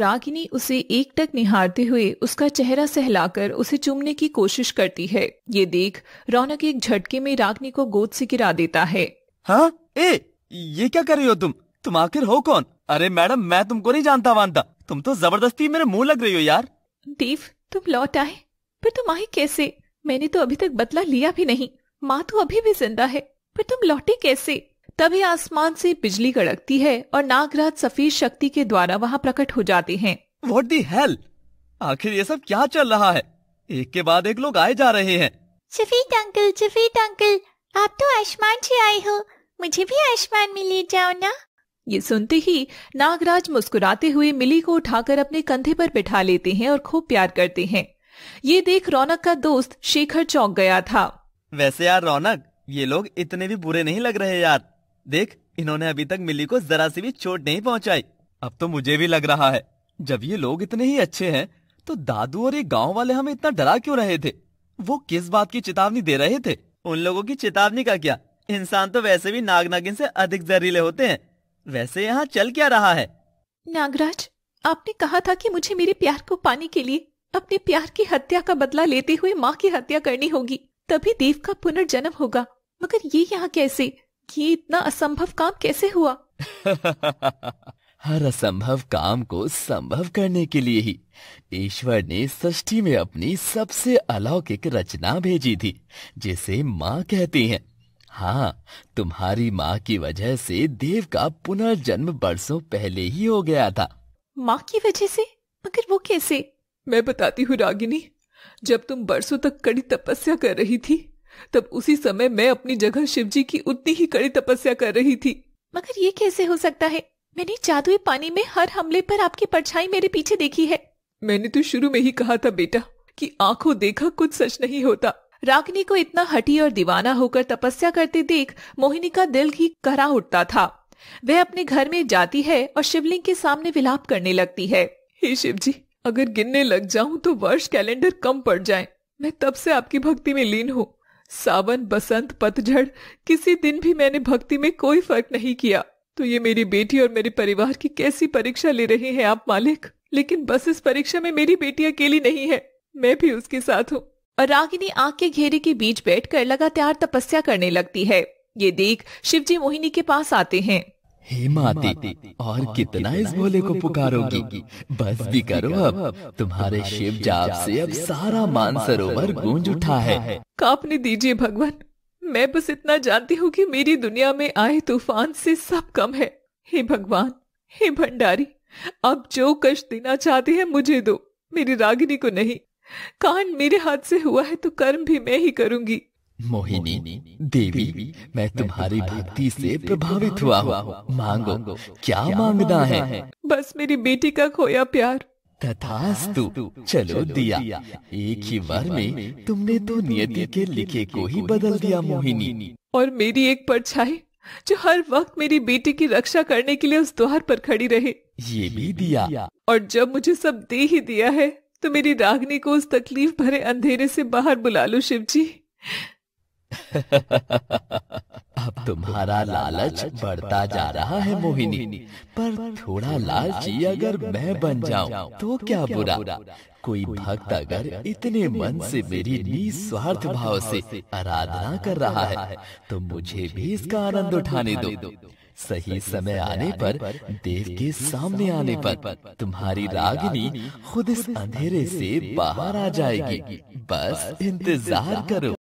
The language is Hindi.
रागिनी उसे एकटक निहारते हुए उसका चेहरा सहलाकर उसे चूमने की कोशिश करती है ये देख रौनक एक झटके में रागिनी को गोद से गिरा देता है हाँ ए ये क्या कर रही हो तुम तुम आखिर हो कौन अरे मैडम मैं तुमको नहीं जानता वानता तुम तो जबरदस्ती मेरे मुंह लग रही हो यार देव तुम लौट आए पर तुम आए कैसे मैंने तो अभी तक बदला लिया भी नहीं माँ तो अभी भी जिंदा है पर तुम लौटे कैसे तभी आसमान से बिजली कड़कती है और नागराज सफेद शक्ति के द्वारा वहाँ प्रकट हो जाते हैं वॉट दी हेल आखिर ये सब क्या चल रहा है एक के बाद एक लोग आए जा रहे हैं सफेद अंकल सफेद अंकल आप तो आसमान से आए हो मुझे भी आसमान में ले जाओ ना ये सुनते ही नागराज मुस्कुराते हुए मिली को उठाकर अपने कंधे पर बिठा लेते हैं और खूब प्यार करते हैं ये देख रौनक का दोस्त शेखर चौंक गया था वैसे यार रौनक ये लोग इतने भी बुरे नहीं लग रहे यार देख इन्होंने अभी तक मिली को जरा सी भी चोट नहीं पहुंचाई अब तो मुझे भी लग रहा है जब ये लोग इतने ही अच्छे हैं तो दादू और ये गांव वाले हमें इतना डरा क्यों रहे थे वो किस बात की चेतावनी दे रहे थे उन लोगों की चेतावनी का क्या इंसान तो वैसे भी नाग नागिन से अधिक जहरीले होते हैं वैसे यहाँ चल क्या रहा है नागराज आपने कहा था कि मुझे मेरे प्यार को पाने के लिए अपने प्यार की हत्या का बदला लेते हुए माँ की हत्या करनी होगी तभी देव का पुनर्जन्म होगा मगर ये यहाँ कैसे ये इतना असंभव काम कैसे हुआ हर असंभव काम को संभव करने के लिए ही ईश्वर ने सृष्टि में अपनी सबसे अलौकिक रचना भेजी थी जिसे माँ कहती हैं। हाँ तुम्हारी माँ की वजह से देव का पुनर्जन्म बरसों पहले ही हो गया था माँ की वजह से मगर वो कैसे मैं बताती हूँ रागिनी जब तुम बरसों तक कड़ी तपस्या कर रही थी तब उसी समय मैं अपनी जगह शिवजी की उतनी ही कड़ी तपस्या कर रही थी मगर ये कैसे हो सकता है मैंने जादुई पानी में हर हमले पर आपकी परछाई मेरे पीछे देखी है मैंने तो शुरू में ही कहा था बेटा कि आंखों देखा कुछ सच नहीं होता रागनी को इतना हटी और दीवाना होकर तपस्या करते देख मोहिनी का दिल ही करा उठता था वह अपने घर में जाती है और शिवलिंग के सामने विलाप करने लगती है हे शिव जी अगर गिनने लग जाऊं तो वर्ष कैलेंडर कम पड़ जाए मैं तब से आपकी भक्ति में लीन हूँ सावन बसंत पतझड़ किसी दिन भी मैंने भक्ति में कोई फर्क नहीं किया तो ये मेरी बेटी और मेरे परिवार की कैसी परीक्षा ले रहे हैं आप मालिक लेकिन बस इस परीक्षा में मेरी बेटी अकेली नहीं है मैं भी उसके साथ हूँ और रागिनी आग के घेरे के बीच बैठकर लगातार तपस्या करने लगती है ये देख शिवजी मोहिनी के पास आते हैं हे माती और कितना इस भोले को पुकारोगी बस भी करो अब तुम्हारे शिव जाप से अब सारा मानसरोवर गूंज उठा है कापने दीजिए भगवान मैं बस इतना जानती हूँ कि मेरी दुनिया में आए तूफान से सब कम है हे भगवान हे भंडारी अब जो कष्ट देना चाहते हैं मुझे दो मेरी रागिनी को नहीं कान मेरे हाथ से हुआ है तो कर्म भी मैं ही करूंगी मोहिनी देवी मैं तुम्हारी भक्ति से प्रभावित हुआ हूँ मांगो क्या मांगना है बस मेरी बेटी का खोया प्यार तथास्तु चलो दिया एक ही बार में तुमने तो, तो नियति के लिखे को ही बदल दिया मोहिनी और मेरी एक परछाई जो हर वक्त मेरी बेटी की रक्षा करने के लिए उस द्वार पर खड़ी रहे ये भी दिया और जब मुझे सब दे ही दिया है तो मेरी रागनी को उस तकलीफ भरे अंधेरे से बाहर बुला लो शिव जी अब तुम्हारा लालच बढ़ता जा रहा है मोहिनी पर थोड़ा लालची अगर मैं बन जाऊं तो, तो क्या बुरा कोई भक्त अगर इतने मन से मेरी निस्वार्थ भाव से आराधना कर रहा है तो, तो मुझे भी इसका आनंद उठाने दो सही समय आने पर देव के सामने आने पर तुम्हारी रागिनी खुद इस अंधेरे से बाहर आ जाएगी बस इंतजार करो